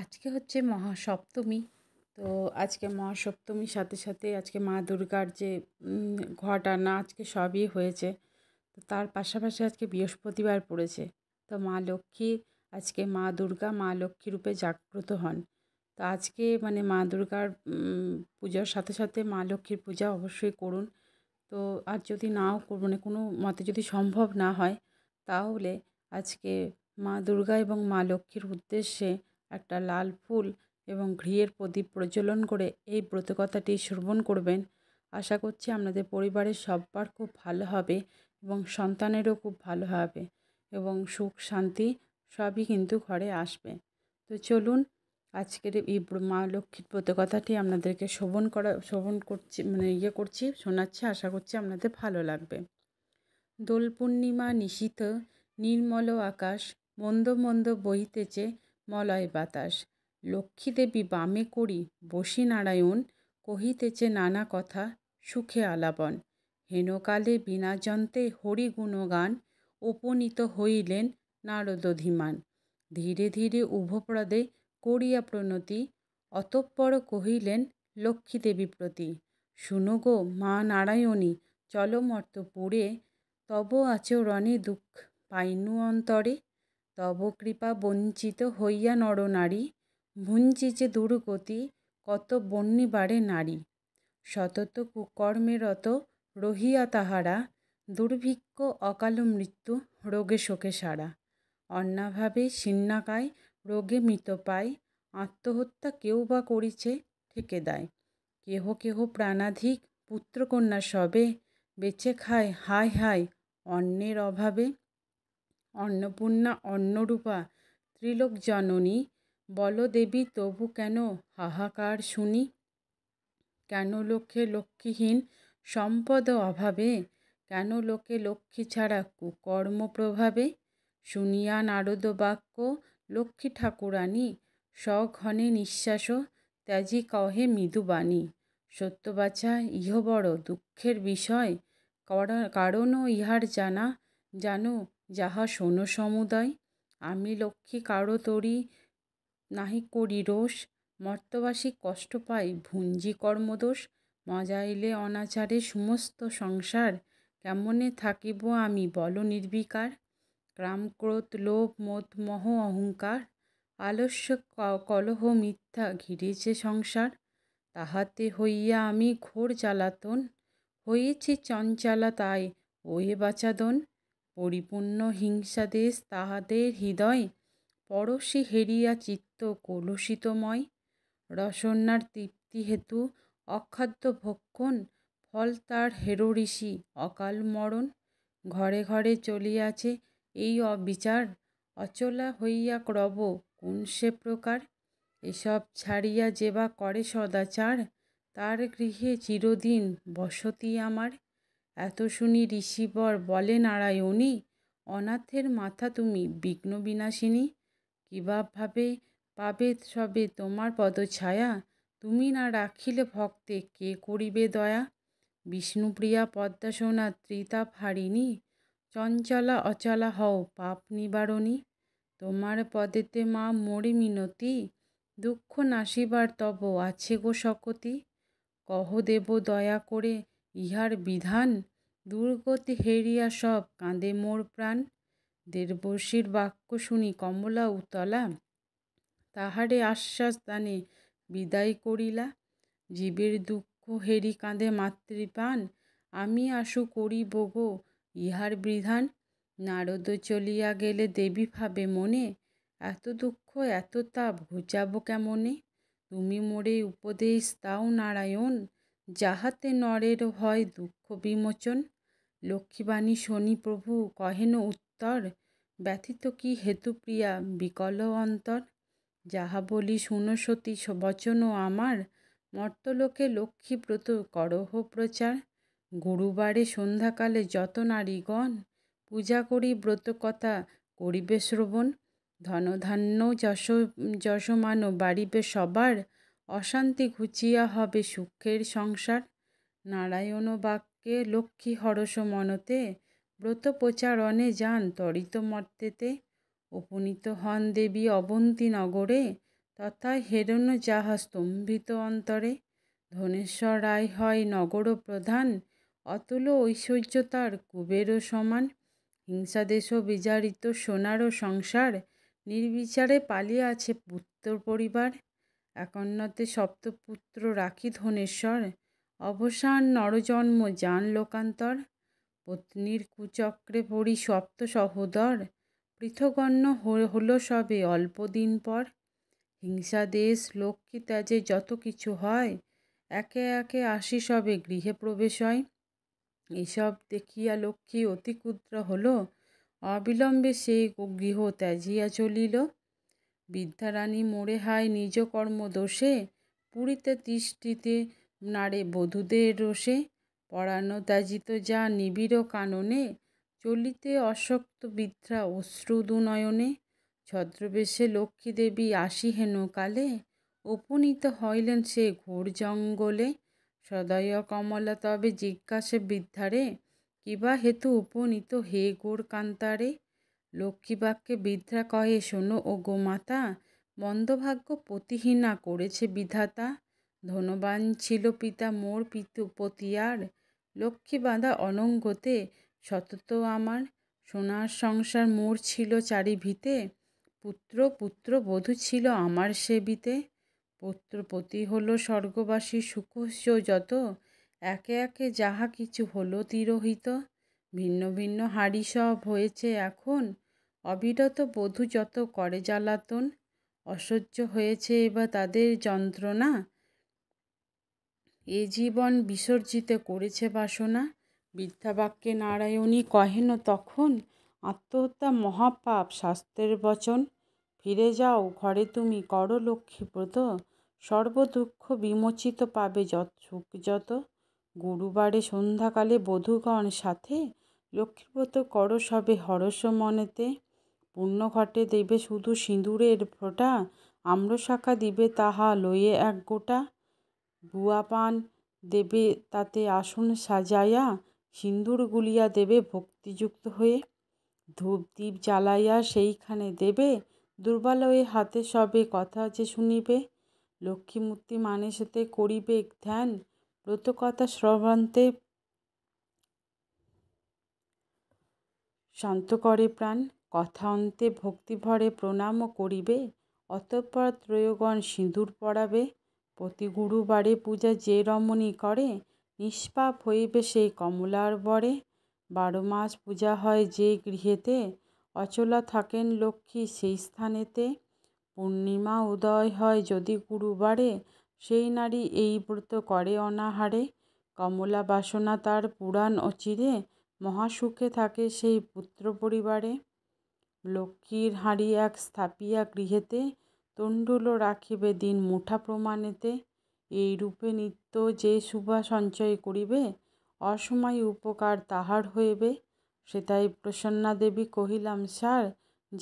আজকে হচ্ছে মহাসপ্তমী তো আজকে মহাসপ্তমীর সাথে সাথে আজকে মা দুর্গার যে ঘটনা আজকে সবই হয়েছে তো তার পাশাপাশি আজকে বৃহস্পতিবার পড়েছে তো মা লক্ষ্মী আজকে মা দুর্গা মা লক্ষ্মী রূপে জাগ্রত হন তো আজকে মানে মা দুর্গার পূজার সাথে সাথে মা লক্ষ্মীর পূজা অবশ্যই করুন তো আর যদি নাও মানে কোনো মতে যদি সম্ভব না হয় তাহলে আজকে মা দুর্গা এবং মা লক্ষ্মীর উদ্দেশ্যে একটা লাল ফুল এবং ঘৃয়ের প্রদীপ প্রজ্বলন করে এই ব্রতকথাটি শ্রবণ করবেন আশা করছি আপনাদের পরিবারের সববার খুব ভালো হবে এবং সন্তানেরও খুব ভালো হবে এবং সুখ শান্তি সবই কিন্তু ঘরে আসবে তো চলুন আজকের এই মা লক্ষ্মীর ব্রতকথাটি আপনাদেরকে শ্রবণ করা শ্রবণ করছি মানে ইয়ে করছি শোনাচ্ছি আশা করছি আপনাদের ভালো লাগবে দোল পূর্ণিমা নিশিত নির্মল আকাশ মন্দ মন্দ বহিতেছে মলয় বাতাস লক্ষ্মীদেবী বামে করি বসি নারায়ণ কহিতেছে নানা কথা সুখে আলাপন হেনকালে বিনা যন্ত্রে হরি গুণগান উপনীত হইলেন নারদধিমান ধীরে ধীরে উভপ্রদে করিয়া প্রণতি অতঃপর কহিলেন লক্ষ্মীদেবী প্রতি শুনো গো মা নারায়ণী চলমর্ত পুরে তব আচরণে দুঃখ পাইনু অন্তরে তব কৃপা বঞ্চিত হইয়া নরনারী ভুঞ্চিচে দুর্গতি কত বন্যিবারে নারী সতত কুকর্মেরত রহিয়া তাহারা দুর্ভিক্ষ অকাল মৃত্যু রোগে শোকে সারা অন্যাভাবে সিন্নাকায় রোগে মৃত পায় আত্মহত্যা কেউ বা করিছে ঠেকে দেয় কেহ কেহ প্রাণাধিক পুত্রকন্যা সবে বেঁচে খায় হায় হায় অন্যের অভাবে অন্নপূর্ণা অন্নরূপা ত্রিলোক জননী বল দেবী তবু কেন হাহাকার শুনি কেন লোকে লক্ষ্মীহীন সম্পদ অভাবে কেন লোকে লক্ষ্মী ছাড়া কুকর্ম প্রভাবে শুনিয়া নারদ বাক্য লক্ষ্মী ঠাকুরানী স্বঘনে নিঃশ্বাস ত্যাজি কহে মৃদুবাণী সত্যবাচা ইহ বড় দুঃখের বিষয় কারণও ইহার জানা জানো যাহা শোনো সমুদয় আমি লক্ষ্মী কারো তরি নাহি করি রোষ মর্তবাসী কষ্ট পাই ভুঞ্জি কর্মদোষ মজাইলে অনাচারে সমস্ত সংসার কেমনে থাকিব আমি বল নির্বিকার ক্রোধ লোভ মহ অহংকার আলস্য কলহ মিথ্যা ঘিরেছে সংসার তাহাতে হইয়া আমি ঘোর জ্বালাতন হয়েছি চঞ্চালা তাই ওয়ে বাঁচাদন পরিপূর্ণ হিংসাদেশ তাহাদের হৃদয় পরশি হেরিয়া চিত্ত কলুষিতময় রসন্যার তৃপ্তি হেতু অখাদ্য ভক্ষণ ফল তার হেরোঋষি অকাল মরণ ঘরে ঘরে চলিয়াছে এই অবিচার অচলা হইয়া ক্রব কোন সে প্রকার এসব ছাড়িয়া যে বা করে সদাচার তার গৃহে চিরদিন বসতি আমার এত শুনি ঋষিবর বলে নারায়ণী অনাথের মাথা তুমি বিঘ্ন বিনাশিনী ভাবে পাবে সবে তোমার পদছায়া তুমি না রাখিলে ভক্তে কে করিবে দয়া বিষ্ণুপ্রিয়া পদ্মাসোনা ত্রিতাপ হারিণী চঞ্চলা অচলা হও পাপ নিবারণী তোমার পদেতে মা মরি মিনতি দুঃখ নাশিবার তব আছে গো সকতি কহ দেব দয়া করে ইহার বিধান দুর্গতি হেরিয়া সব কাঁদে মোর প্রাণ দেবর্ষির বাক্য শুনি কমলা উতলা তাহারে আশ্বাস দানে বিদায় করিলা জীবের দুঃখ হেরি কাঁধে মাতৃপান আমি আশু করিব গো ইহার বিধান নারদ চলিয়া গেলে দেবী ভাবে মনে এত দুঃখ এত তাপ ঘুচাবো কেমনে তুমি মোরে উপদেশ দাও নারায়ণ যাহাতে নরের হয় দুঃখ বিমোচন লক্ষ্মীবাণী শনি প্রভু কহেন উত্তর ব্যথিত কি হেতুপ্রিয়া বিকল অন্তর যাহা বলি শুনো সতী বচন আমার মর্তলোকে লক্ষ্মীব্রত করহ প্রচার গুরুবারে সন্ধ্যাকালে যত নারীগণ পূজা করি ব্রতকথা করিবে শ্রবণ ধনধান্য যশ যশমান বাড়িবে সবার অশান্তি ঘুচিয়া হবে সুখের সংসার নারায়ণ বাক্যে লক্ষ্মী হরস মনতে ব্রত প্রচারণে যান তরিত মর্তেতে উপনীত হন দেবী অবন্তী নগরে তথা হেরণ যাহা স্তম্ভিত অন্তরে ধনেশ্বর রায় হয় নগর প্রধান অতুল ঐশ্বর্য তার কুবেরও সমান হিংসাদেশ বিচারিত সোনারও সংসার নির্বিচারে পালিয়ে আছে পুত্র পরিবার একন্নতে সপ্তপুত্র রাখি ধনেশ্বর অবসান নরজন্ম যান লোকান্তর পত্নীর কুচক্রে পড়ি সপ্ত সহোদর পৃথগণ্য হল সবে অল্প দিন পর হিংসা দেশ লক্ষ্মী ত্যাজে যত কিছু হয় একে একে আসি সবে গৃহে প্রবেশ হয় এসব দেখিয়া লক্ষ্মী অতি ক্ষুদ্র হল অবিলম্বে সেই গৃহ ত্যাজিয়া চলিল বৃদ্ধারানী মোড়ে হায় নিজ কর্ম দোষে পুরীতে তৃষ্টিতে নাড়ে বধূদের রোষে পরাণ ত্যাজিত যা নিবিড় কাননে চলিতে অশক্ত বৃদ্ধা অশ্রুদুনয়নে ছদ্রবেশে লক্ষ্মীদেবী আসিহেন কালে উপনীত হইলেন সে ঘোর জঙ্গলে সদয় কমলা তবে জিজ্ঞাসে বৃদ্ধারে কিবা হেতু উপনীত হে গোর কান্তারে লক্ষ্মীবাক্যে বৃদ্ধা কহে শোনো ও গোমাতা মন্দভাগ্য পতিহীনা করেছে বিধাতা ধনবান ছিল পিতা মোর পিতু পতিয়ার লক্ষ্মী বাঁধা অনঙ্গতে সতত আমার সোনার সংসার মোর ছিল চারিভিতে পুত্র পুত্র বধূ ছিল আমার সেবিতে পুত্রপতি হল স্বর্গবাসী সুখস্য যত একে একে যাহা কিছু হলো তিরোহিত ভিন্ন ভিন্ন হাড়ি সব হয়েছে এখন অবিরত বধূ যত করে জ্বালাতন অসহ্য হয়েছে এবার তাদের যন্ত্রণা এ জীবন বিসর্জিত করেছে বাসনা বিদ্যাবাক্যে নারায়ণী কহেন তখন আত্মহত্যা মহাপাপ শাস্ত্রের বচন ফিরে যাও ঘরে তুমি করো লক্ষ্মীব্রত সর্বদুঃখ বিমোচিত পাবে যত সুখ যত গুরুবারে সন্ধ্যাকালে বধূগণ সাথে লক্ষ্মীপ্রত করো সবে হরস মনেতে পূর্ণ ঘটে দেবে শুধু সিঁদুরের ফোঁটা আম্রশাখা দিবে তাহা লয়ে এক গোটা বুয়া পান দেবে তাতে আসন সাজাইয়া সিঁদুর গুলিয়া দেবে ভক্তিযুক্ত হয়ে ধূপ দ্বীপ জ্বালাইয়া সেইখানে দেবে দুর্বালয়ে হাতে সবে কথা যে শুনিবে লক্ষ্মীমূর্তি মানে সাথে করিবে ধ্যান ব্রতকথা শ্রবান্তে শান্ত করে প্রাণ কথা অন্তে ভক্তিভরে প্রণামও করিবে অতঃপর ত্রয়গণ সিঁদুর পরাবে প্রতি গুরুবারে পূজা যে রমণী করে নিষ্পাপ হইবে সেই কমলার বরে বারো মাস পূজা হয় যে গৃহেতে অচলা থাকেন লক্ষ্মী সেই স্থানেতে পূর্ণিমা উদয় হয় যদি গুরুবারে সেই নারী এই ব্রত করে অনাহারে কমলা বাসনা তার পুরাণ অচিরে মহাসুখে থাকে সেই পুত্র পরিবারে লক্ষ্মীর হাঁড়ি এক স্থাপিয়া গৃহেতে তণ্ডুল রাখিবে দিন মুঠা প্রমাণেতে এই রূপে নিত্য যে শুভা সঞ্চয় করিবে অসময় উপকার তাহার হইবে সেটাই প্রসন্না দেবী কহিলাম স্যার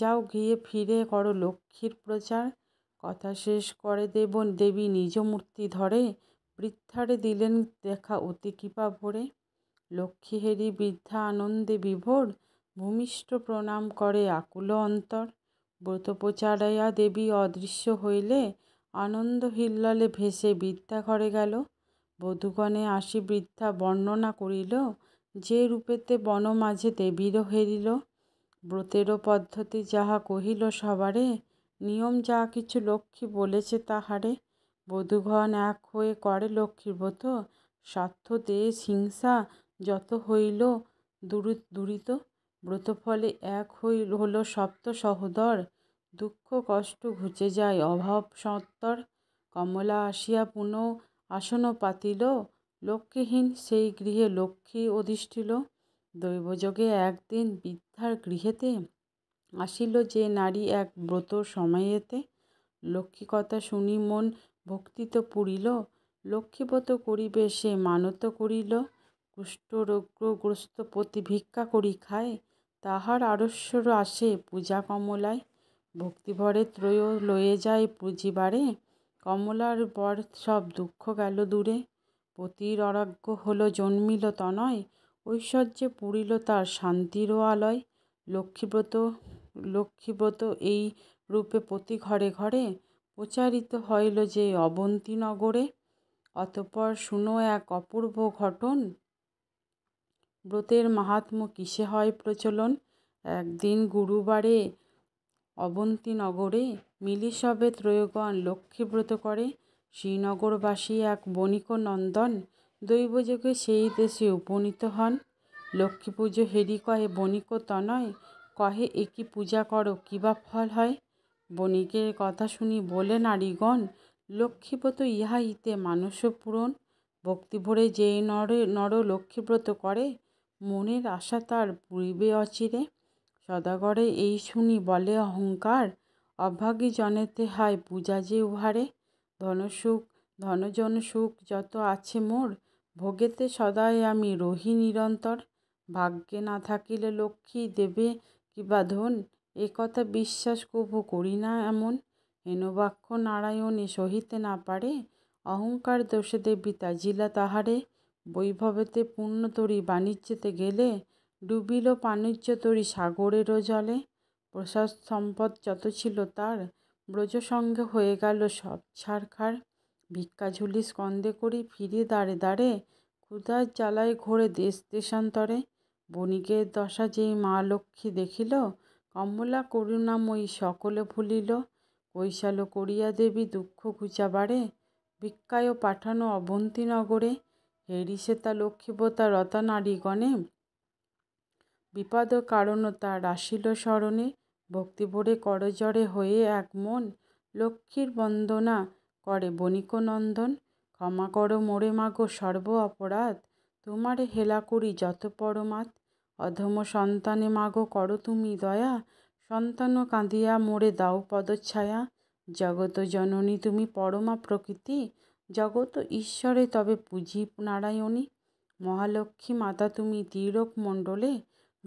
যাও গিয়ে ফিরে করো লক্ষ্মীর প্রচার কথা শেষ করে দেব দেবী নিজ মূর্তি ধরে বৃদ্ধারে দিলেন দেখা অতি কৃপা ভরে লক্ষ্মী হেরি বৃদ্ধা আনন্দে বিভোর ভূমিষ্ঠ প্রণাম করে আকুল অন্তর ব্রতোপচারয়া দেবী অদৃশ্য হইলে আনন্দ হিল্লালে ভেসে ঘরে গেল বধূগণে আসি বৃদ্ধা বর্ণনা করিল যে রূপেতে বন মাঝে দেবীরও হেরিল ব্রতেরও পদ্ধতি যাহা কহিল সবারে নিয়ম যা কিছু লক্ষ্মী বলেছে তাহারে বধূগণ এক হয়ে করে লক্ষ্মীর ব্রত স্বার্থ দেশ হিংসা যত হইল দুরিত ব্রতফলে এক হল সপ্ত সহদর দুঃখ কষ্ট ঘুচে যায় অভাব সত্তর কমলা আসিয়া পুনঃ আসন পাতিল লক্ষ্মীহীন সেই গৃহে লক্ষ্মী অধিষ্ঠিল দৈবযোগে একদিন বৃদ্ধার গৃহেতে আসিল যে নারী এক ব্রত সময়েতে লক্ষ্মী কথা শুনি মন ভক্তিত পুরিল লক্ষ্মীব্রত করিবে সে মানত করিল কুষ্ঠরোগ্রগ্রস্ত প্রতি ভিক্ষা করি খায় তাহার আড়স্যর আসে পূজা কমলায় ভক্তিভরে ত্রয় লয়ে যায় পুঁজিবারে কমলার পর সব দুঃখ গেল দূরে পতির অরাগ্য হলো জন্মিল তনয় ঐশ্বর্যে পুরিল তার শান্তিরও আলয় লক্ষ্মীব্রত লক্ষ্মীব্রত এই রূপে প্রতি ঘরে ঘরে প্রচারিত হইল যে অবন্তী নগরে অতপর শুনো এক অপূর্ব ঘটন ব্রতের মাহাত্ম কিসে হয় প্রচলন একদিন গুরুবারে অবন্তী নগরে মিলিসবে ত্রয়গণ ব্রত করে শ্রীনগরবাসী এক বণিক নন্দন দৈবযোগে সেই দেশে উপনীত হন লক্ষ্মী পুজো হেরি কহে বণিক তনয় কহে একই পূজা করো কিবা ফল হয় বণিকের কথা শুনি বলে নারীগণ লক্ষ্মীব্রত ইহা ইতে মানস পূরণ ভক্তিভরে যে নরে নর লক্ষ্মীব্রত করে মনের আশা তার পূর্বে অচিরে সদাগরে এই শুনি বলে অহংকার অভাগী জনেতে হায় পূজা যে উহারে ধনসুখ ধনজন সুখ যত আছে মোর ভোগেতে সদাই আমি রহি নিরন্তর ভাগ্যে না থাকিলে লক্ষ্মী দেবে কিবা ধন এ কথা বিশ্বাস কব করি না এমন হেনবাক্য নারায়ণে সহিতে না পারে অহংকার দোষে দেবী তাজিলা তাহারে বৈভবেতে পূর্ণ তরি বাণিজ্যেতে গেলে ডুবিল বাণিজ্য তরি সাগরেরও জলে প্রসাদ সম্পদ যত ছিল তার ব্রজসঙ্গে হয়ে গেল সব ছাড়খার ভিক্ষা ঝুলি স্কন্দে করি ফিরে দাঁড়ে দাঁড়ে ক্ষুধার জ্বালায় ঘোরে দেশ দেশান্তরে বণিকের দশা যেই মা লক্ষ্মী দেখিল কমলা করুণাময়ী সকলে ভুলিল কৈশাল করিয়া দেবী দুঃখ বাড়ে ভিক্ষায় পাঠানো নগরে হেরিসেতা লক্ষ্মীপতা রতানারীগণে বিপদ কারণ তা রাশিল স্মরণে ভক্তিভরে করজরে হয়ে এক মন লক্ষ্মীর বন্দনা করে বণিক নন্দন ক্ষমা করো মোরে মাগো সর্ব অপরাধ তোমারে হেলা করি যত পরমাত অধম সন্তানে মাগো করো তুমি দয়া সন্তান কাঁদিয়া মোরে দাও পদচ্ছায়া জগত জননী তুমি পরমা প্রকৃতি জগৎ ঈশ্বরে তবে পুঁজি নারায়ণী মহালক্ষ্মী মাতা তুমি তিরক মণ্ডলে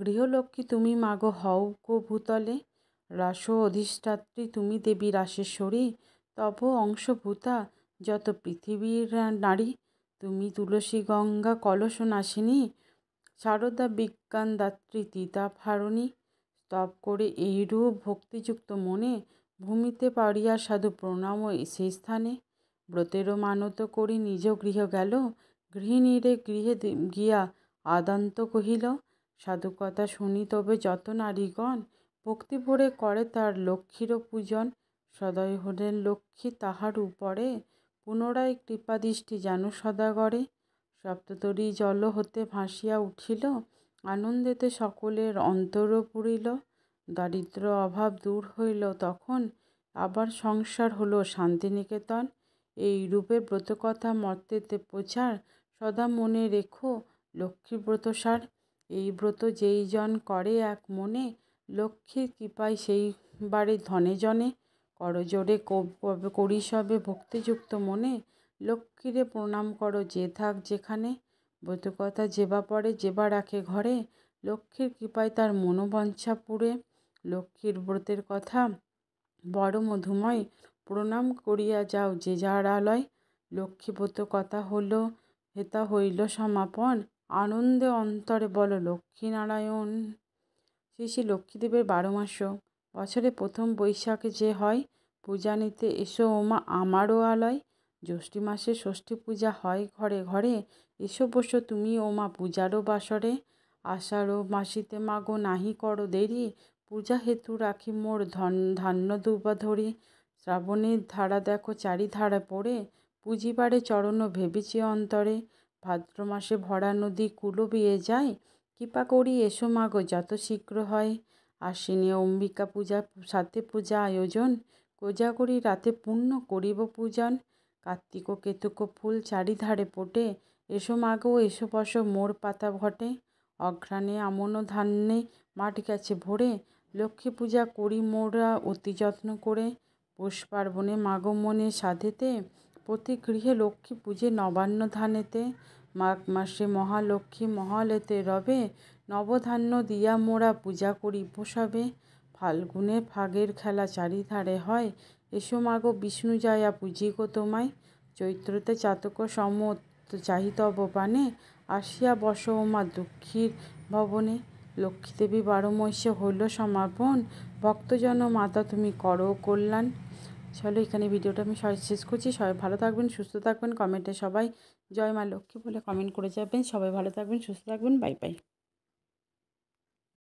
গৃহলক্ষ্মী তুমি মাগো হও কো ভূতলে রাস অধিষ্ঠাত্রী তুমি দেবী রাসেশ্বরী তব অংশভূতা যত পৃথিবীর নারী তুমি তুলসী গঙ্গা কলস নাসিনী শারদা বিজ্ঞান দাত্রী তিতা ফারণী স্তব করে এইরূপ ভক্তিযুক্ত মনে ভূমিতে পারিয়া সাধু প্রণাম সেই স্থানে ব্রতেরও মানত করি নিজ গৃহ গেল গৃহিণীরে গৃহে গিয়া আদান্ত কহিল সাধু কথা শুনি তবে যত নারীগণ ভক্তি ভরে করে তার লক্ষ্মীরও পূজন সদয় হলেন লক্ষ্মী তাহার উপরে পুনরায় দৃষ্টি যেন সদা করে সপ্ততরী জল হতে ভাসিয়া উঠিল আনন্দেতে সকলের অন্তরও পুরিল দারিদ্র অভাব দূর হইল তখন আবার সংসার হলো শান্তিনিকেতন এই রূপের ব্রতকথা মর্তেতে প্রচার সদা মনে রেখো ব্রত সার এই ব্রত যেই জন করে এক মনে লক্ষ্মীর কৃপায় সেই বারে ধনে জনে করজোরে করি সবে ভক্তিযুক্ত মনে লক্ষ্মীরে প্রণাম করো যে থাক যেখানে ব্রতকথা যেবা পড়ে যেবা রাখে ঘরে লক্ষ্মীর কৃপায় তার মনোবাঞ্ছা পুরে লক্ষ্মীর ব্রতের কথা বড় মধুময় প্রণাম করিয়া যাও যে যার আলয় লক্ষ্মীপত কথা হলো হেতা হইল সমাপন আনন্দে অন্তরে বলো লক্ষ্মীনারায়ণ শ্রী শ্রী লক্ষ্মীদেবের বারো মাস বছরে প্রথম বৈশাখে যে হয় পূজা নিতে এসো ওমা আমারও আলয় জ্যৈষ্ঠী মাসে ষষ্ঠী পূজা হয় ঘরে ঘরে এসো বসো তুমি ওমা পূজারও বাসরে আষাঢ় মাসিতে মাগো নাহি করো দেরি পূজা হেতু রাখি মোর ধন ধান্য দুবা ধরি শ্রাবণের ধারা দেখো চারিধারে পড়ে পুঁজিবারে চরণ ভেবেছি অন্তরে ভাদ্র মাসে ভরা নদী কুলো বিয়ে যায় কৃপা করি এসো মাগো যত শীঘ্র হয় আশ্বিনে অম্বিকা পূজা সাথে পূজা আয়োজন কোজা করি রাতে পূর্ণ করিব পূজন কার্তিক কেতুক ফুল চারিধারে পটে এসো মাগো এসো বস মোর পাতা ঘটে অঘ্রাণে আমন ধান্যে মাঠ গেছে ভরে লক্ষ্মী পূজা করি মোরা অতি যত্ন করে পৌষ পার্বণে মাগো মনে সাধেতে প্রতি গৃহে লক্ষ্মী পূজে নবান্ন ধানেতে মাঘ মাসে মহালক্ষ্মী মহালেতে রবে নবধান্য দিয়া মোড়া পূজা করি পোষাবে ফাল্গুনে ফাগের খেলা চারিধারে হয় এসো মাগো বিষ্ণু যায়া গো তোমায় চৈত্রতে চাতক সমত চাহিতব পানে আসিয়া বস মা দুঃখীর ভবনে লক্ষ্মীদেবী দেবী বারোমস্য হইল সমাপন ভক্তজন মাতা তুমি করো কল্যাণ চলো এখানে ভিডিওটা আমি শেষ করছি সবাই ভালো থাকবেন সুস্থ থাকবেন কমেন্টে সবাই জয় মা লক্ষ্মী বলে কমেন্ট করে যাবেন সবাই ভালো থাকবেন সুস্থ থাকবেন বাই বাই